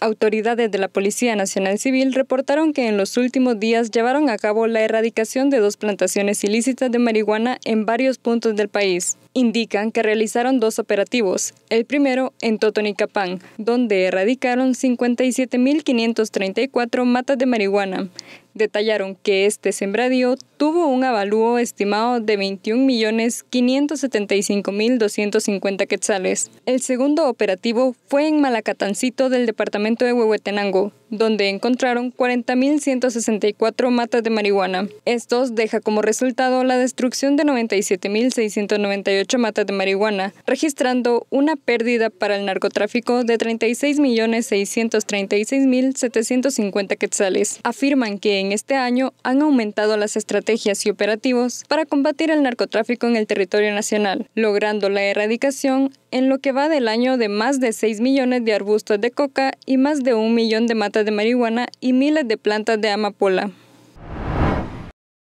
autoridades de la Policía Nacional Civil reportaron que en los últimos días llevaron a cabo la erradicación de dos plantaciones ilícitas de marihuana en varios puntos del país. Indican que realizaron dos operativos, el primero en Totonicapán, donde erradicaron 57.534 matas de marihuana, Detallaron que este sembradío tuvo un avalúo estimado de 21.575.250 quetzales. El segundo operativo fue en Malacatancito del departamento de Huehuetenango, donde encontraron 40.164 matas de marihuana. Estos deja como resultado la destrucción de 97.698 matas de marihuana, registrando una pérdida para el narcotráfico de 36.636.750 quetzales. Afirman que en este año han aumentado las estrategias y operativos para combatir el narcotráfico en el territorio nacional, logrando la erradicación en lo que va del año de más de 6 millones de arbustos de coca y más de un millón de matas de marihuana y miles de plantas de amapola.